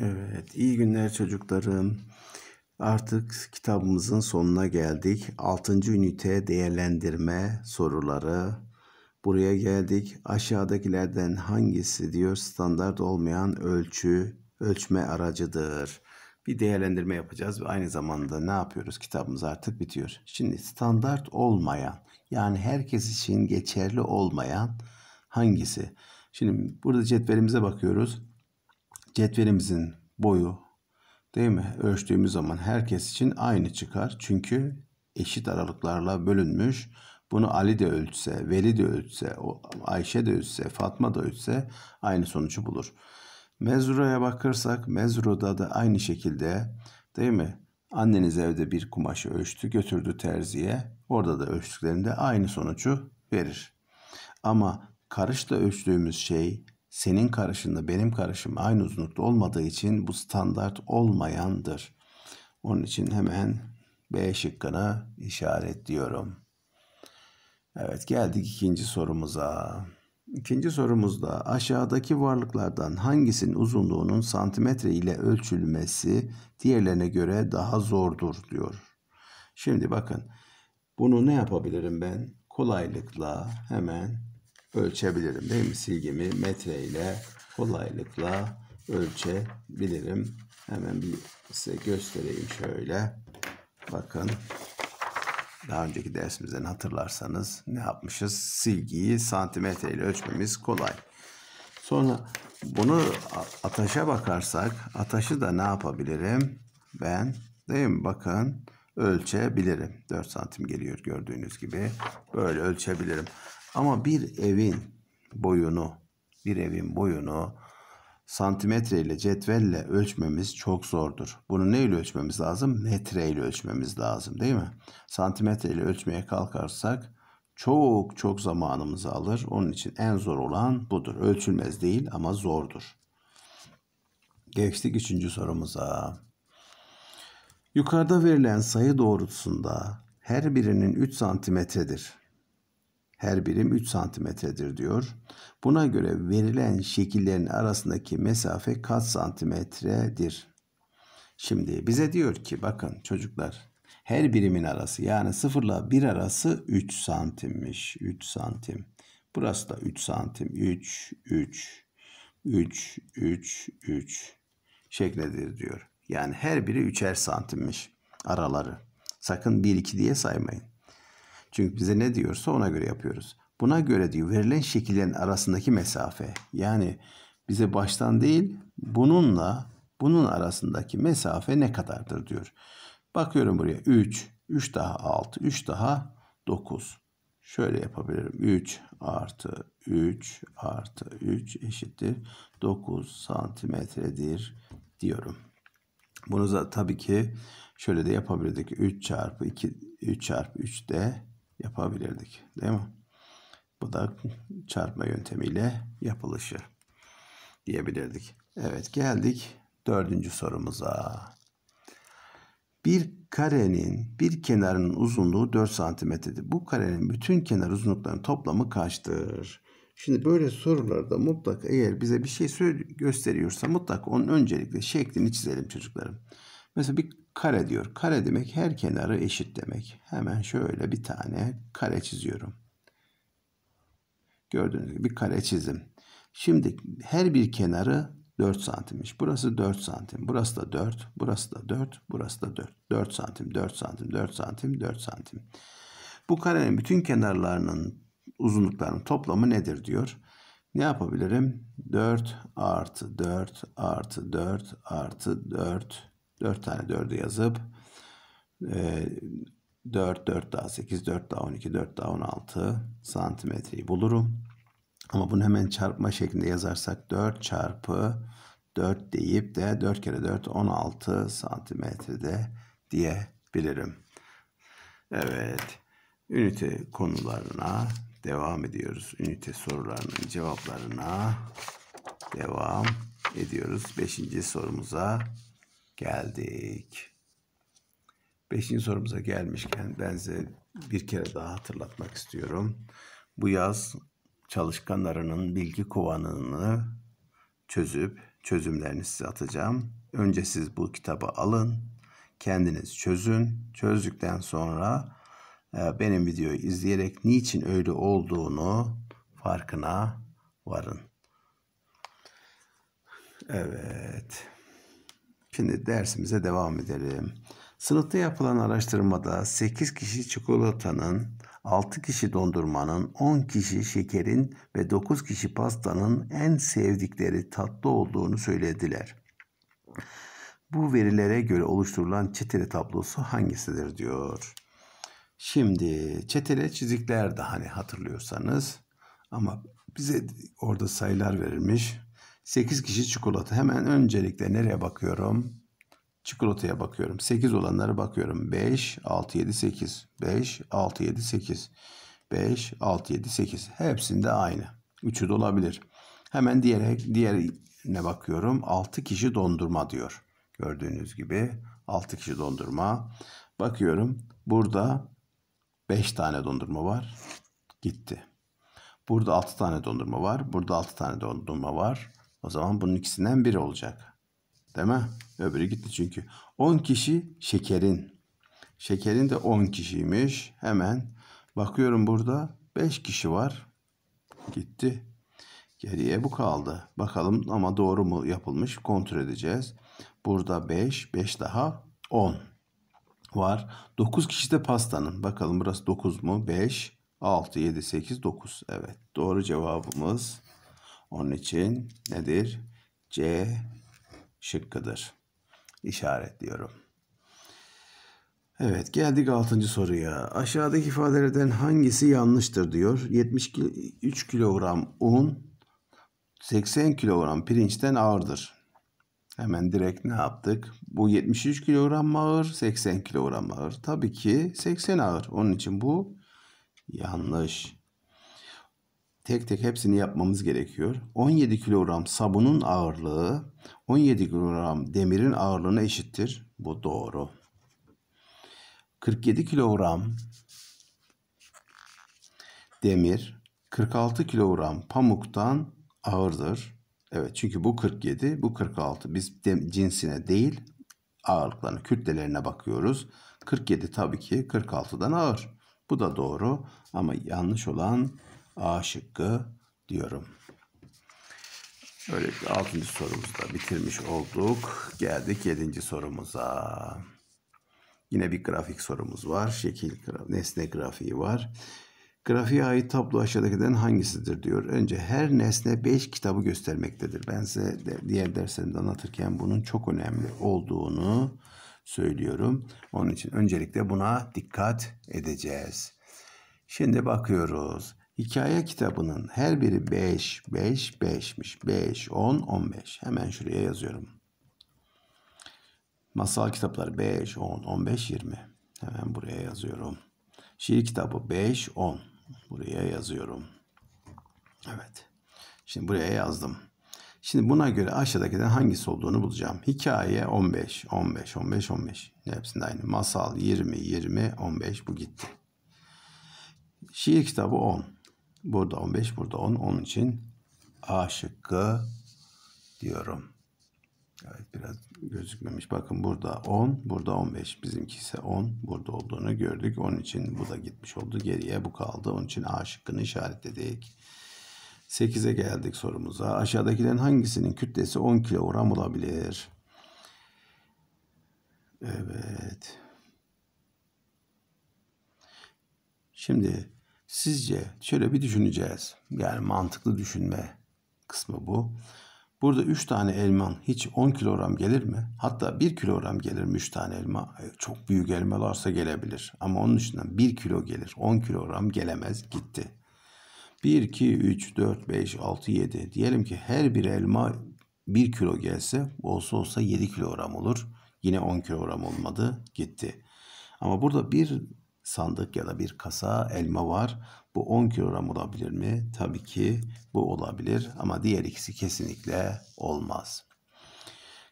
Evet, iyi günler çocuklarım. Artık kitabımızın sonuna geldik. 6. ünite değerlendirme soruları. Buraya geldik. Aşağıdakilerden hangisi diyor standart olmayan ölçü, ölçme aracıdır. Bir değerlendirme yapacağız ve aynı zamanda ne yapıyoruz? Kitabımız artık bitiyor. Şimdi standart olmayan yani herkes için geçerli olmayan hangisi? Şimdi burada cetvelimize bakıyoruz cetvelimizin boyu değil mi? Ölçtüğümüz zaman herkes için aynı çıkar. Çünkü eşit aralıklarla bölünmüş. Bunu Ali de ölçse, Veli de ölçse, Ayşe de ölçse, Fatma da ölçse aynı sonucu bulur. Mezuraya bakırsak Mezru'da da aynı şekilde değil mi? Anneniz evde bir kumaşı ölçtü götürdü terziye. Orada da ölçtüklerinde aynı sonucu verir. Ama karışla ölçtüğümüz şey senin karışınla benim karışım aynı uzunlukta olmadığı için bu standart olmayandır. Onun için hemen B şıkkını işaretliyorum. Evet geldik ikinci sorumuza. İkinci sorumuzda aşağıdaki varlıklardan hangisinin uzunluğunun santimetre ile ölçülmesi diğerlerine göre daha zordur diyor. Şimdi bakın bunu ne yapabilirim ben? Kolaylıkla hemen ölçebilirim değil mi? Silgimi metreyle ile kolaylıkla ölçebilirim. Hemen bir size göstereyim şöyle. Bakın daha önceki dersimizden hatırlarsanız ne yapmışız? Silgiyi santimetreyle ölçmemiz kolay. Sonra bunu ataşa bakarsak ataşı da ne yapabilirim? Ben değil mi? Bakın ölçebilirim. 4 santim geliyor gördüğünüz gibi. Böyle ölçebilirim. Ama bir evin boyunu, bir evin boyunu santimetre ile cetvelle ölçmemiz çok zordur. Bunu ne ile ölçmemiz lazım? Metre ile ölçmemiz lazım değil mi? Santimetre ile ölçmeye kalkarsak çok çok zamanımızı alır. Onun için en zor olan budur. Ölçülmez değil ama zordur. Geçtik üçüncü sorumuza. Yukarıda verilen sayı doğrultusunda her birinin 3 santimetredir her birim 3 santimetredir diyor. Buna göre verilen şekillerin arasındaki mesafe kaç santimetredir? Şimdi bize diyor ki bakın çocuklar her birimin arası yani 0 ile 1 arası 3 santimmiş. 3 santim. Burası da 3 santim. 3, 3, 3, 3, 3 şeklindedir diyor. Yani her biri 3'er santimmiş araları. Sakın 1-2 diye saymayın. Çünkü bize ne diyorsa ona göre yapıyoruz. Buna göre diyor verilen şekillerin arasındaki mesafe. Yani bize baştan değil bununla bunun arasındaki mesafe ne kadardır diyor. Bakıyorum buraya 3, 3 daha 6, 3 daha 9. Şöyle yapabilirim. 3 artı 3 artı 3 eşittir 9 santimetredir diyorum. Bunu da tabii ki şöyle de yapabilirdik. 3 çarpı 2 3 çarpı 3 de yapabilirdik. Değil mi? Bu da çarpma yöntemiyle yapılışı diyebilirdik. Evet geldik dördüncü sorumuza. Bir karenin bir kenarının uzunluğu 4 santimetredir. Bu karenin bütün kenar uzunluklarının toplamı kaçtır? Şimdi böyle sorularda mutlak eğer bize bir şey gösteriyorsa mutlak onun öncelikle şeklini çizelim çocuklarım. Mesela bir kare diyor. Kare demek her kenarı eşit demek. Hemen şöyle bir tane kare çiziyorum. Gördüğünüz gibi bir kare çizim. Şimdi her bir kenarı 4 santimmiş. Burası 4 santim. Burası da 4. Burası da 4. Burası da 4. 4 santim, 4 santim, 4 santim, 4 santim. Bu karenin bütün kenarlarının uzunluklarının toplamı nedir diyor. Ne yapabilirim? 4 artı 4 artı 4 artı 4 4 tane 4'ü yazıp e, 4, 4 daha 8, 4 daha 12, 4 daha 16 santimetreyi bulurum. Ama bunu hemen çarpma şeklinde yazarsak 4 çarpı 4 deyip de 4 kere 4 16 santimetrede diyebilirim. Evet. Ünite konularına devam ediyoruz. Ünite sorularının cevaplarına devam ediyoruz. Beşinci sorumuza geldik. Beşinci sorumuza gelmişken ben size bir kere daha hatırlatmak istiyorum. Bu yaz çalışkan bilgi kovanını çözüp çözümlerini size atacağım. Önce siz bu kitabı alın, kendiniz çözün. Çözdükten sonra e, benim videoyu izleyerek niçin öyle olduğunu farkına varın. Evet. Şimdi dersimize devam edelim. Sınıfta yapılan araştırmada 8 kişi çikolatanın, 6 kişi dondurmanın, 10 kişi şekerin ve 9 kişi pastanın en sevdikleri tatlı olduğunu söylediler. Bu verilere göre oluşturulan çetele tablosu hangisidir diyor. Şimdi çetele çizikler de hani hatırlıyorsanız ama bize orada sayılar verilmiş. 8 kişi çikolata. Hemen öncelikle nereye bakıyorum? Çikolataya bakıyorum. 8 olanlara bakıyorum. 5, 6, 7, 8. 5, 6, 7, 8. 5, 6, 7, 8. Hepsinde aynı. 3'ü de olabilir. Hemen diğer, diğerine bakıyorum. 6 kişi dondurma diyor. Gördüğünüz gibi 6 kişi dondurma. Bakıyorum. Burada 5 tane dondurma var. Gitti. Burada 6 tane dondurma var. Burada 6 tane dondurma var. O zaman bunun ikisinden biri olacak. Değil mi? Öbürü gitti çünkü. 10 kişi şekerin. Şekerin de 10 kişiymiş. Hemen bakıyorum burada 5 kişi var. Gitti. Geriye bu kaldı. Bakalım ama doğru mu yapılmış kontrol edeceğiz. Burada 5, 5 daha 10 var. 9 kişi de pastanın. Bakalım burası 9 mu? 5, 6, 7, 8, 9. Evet doğru cevabımız onun için nedir? C şıkkıdır. İşaretliyorum. Evet geldik 6. soruya. Aşağıdaki ifadelerden hangisi yanlıştır diyor. 73 kilogram un 80 kilogram pirinçten ağırdır. Hemen direkt ne yaptık? Bu 73 kilogram ağır, 80 kilogram ağır. Tabii ki 80 ağır. Onun için bu yanlış tek tek hepsini yapmamız gerekiyor. 17 kilogram sabunun ağırlığı 17 kilogram demirin ağırlığına eşittir. Bu doğru. 47 kilogram demir 46 kilogram pamuktan ağırdır. Evet çünkü bu 47, bu 46. Biz de, cinsine değil ağırlıklarına, kütlelerine bakıyoruz. 47 tabii ki 46'dan ağır. Bu da doğru ama yanlış olan A şıkkı diyorum. Böylelikle altıncı sorumuzu da bitirmiş olduk. Geldik yedinci sorumuza. Yine bir grafik sorumuz var. Şekil, nesne grafiği var. Grafiğe ait tablo aşağıdakilerden hangisidir diyor. Önce her nesne beş kitabı göstermektedir. Ben size de, diğer derslerimde anlatırken bunun çok önemli olduğunu söylüyorum. Onun için öncelikle buna dikkat edeceğiz. Şimdi bakıyoruz. Hikaye kitabının her biri 5, 5, 5'miş. 5, 10, 15. Hemen şuraya yazıyorum. Masal kitapları 5, 10, 15, 20. Hemen buraya yazıyorum. Şiir kitabı 5, 10. Buraya yazıyorum. Evet. Şimdi buraya yazdım. Şimdi buna göre aşağıdakinden hangisi olduğunu bulacağım. Hikaye 15, 15, 15, 15. Hepsinde aynı. Masal 20, 20, 15. Bu gitti. Şiir kitabı 10. Burada 15, burada 10. Onun için A şıkkı diyorum. Evet biraz gözükmemiş. Bakın burada 10, burada 15. Bizimki ise 10. Burada olduğunu gördük. Onun için bu da gitmiş oldu. Geriye bu kaldı. Onun için A şıkkını işaretledik. 8'e geldik sorumuza. Aşağıdakilerin hangisinin kütlesi 10 kilogram olabilir? Evet. Şimdi Sizce şöyle bir düşüneceğiz. Yani mantıklı düşünme kısmı bu. Burada 3 tane elman hiç 10 kilogram gelir mi? Hatta 1 kilogram gelir mi 3 tane elma? E, çok büyük elmalarsa gelebilir. Ama onun dışından 1 kilo gelir. 10 kilogram gelemez gitti. 1, 2, 3, 4, 5, 6, 7. Diyelim ki her bir elma 1 kilo gelse olsa olsa 7 kilogram olur. Yine 10 kilogram olmadı gitti. Ama burada bir sandık ya da bir kasa elma var. Bu 10 kilogram olabilir mi? Tabii ki bu olabilir ama diğer ikisi kesinlikle olmaz.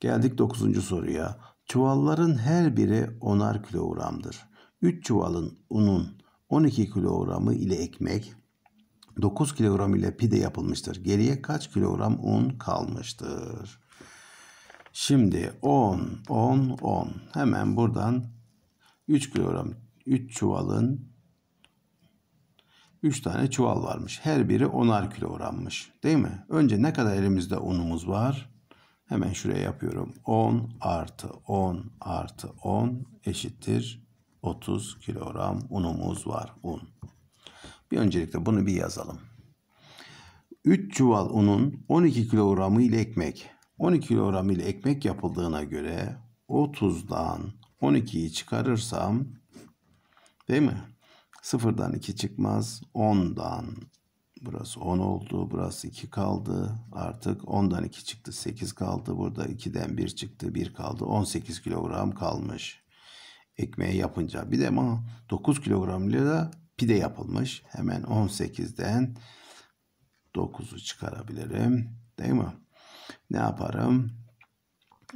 Geldik 9. soruya. Çuvalların her biri 10'ar kilogramdır. 3 çuvalın unun 12 kilogramı ile ekmek, 9 kilogram ile pide yapılmıştır. Geriye kaç kilogram un kalmıştır? Şimdi 10, 10, 10. Hemen buradan 3 kilogram 3 çuvalın 3 tane çuval varmış. Her biri 10'ar kilogrammış. Değil mi? Önce ne kadar elimizde unumuz var? Hemen şuraya yapıyorum. 10 artı 10 artı 10 eşittir 30 kilogram unumuz var. Un. Bir öncelikle bunu bir yazalım. 3 çuval unun 12 kilogramı ile ekmek. 12 kilogram ile ekmek yapıldığına göre 30'dan 12'yi çıkarırsam Değil mi? Sıfırdan 2 çıkmaz. 10'dan burası 10 oldu. Burası 2 kaldı. Artık 10'dan 2 çıktı. 8 kaldı. Burada 2'den 1 çıktı. 1 kaldı. 18 kilogram kalmış. Ekmeği yapınca. Bir de ama 9 kilogram ile de pide yapılmış. Hemen 18'den 9'u çıkarabilirim. Değil mi? Ne yaparım?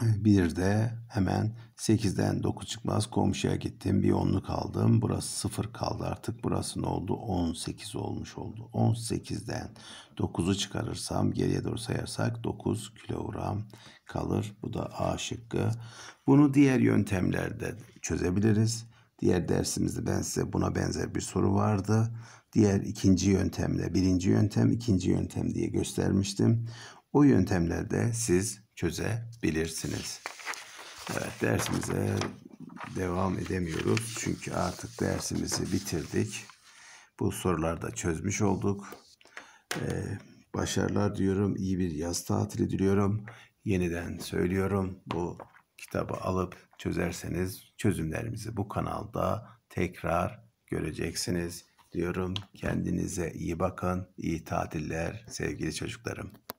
Bir de hemen 8'den 9 çıkmaz komşuya gittim. Bir 10'luk aldım. Burası 0 kaldı artık. Burası ne oldu? 18 olmuş oldu. 18'den 9'u çıkarırsam geriye doğru sayarsak 9 kilogram kalır. Bu da A şıkkı. Bunu diğer yöntemlerde çözebiliriz. Diğer dersimizde ben size buna benzer bir soru vardı. Diğer ikinci yöntemde birinci yöntem, ikinci yöntem diye göstermiştim. O yöntemlerde siz çözebilirsiniz. Evet dersimize devam edemiyoruz. Çünkü artık dersimizi bitirdik. Bu soruları da çözmüş olduk. Ee, başarılar diyorum. İyi bir yaz tatili diliyorum. Yeniden söylüyorum. Bu kitabı alıp çözerseniz çözümlerimizi bu kanalda tekrar göreceksiniz diyorum. Kendinize iyi bakın. İyi tatiller sevgili çocuklarım.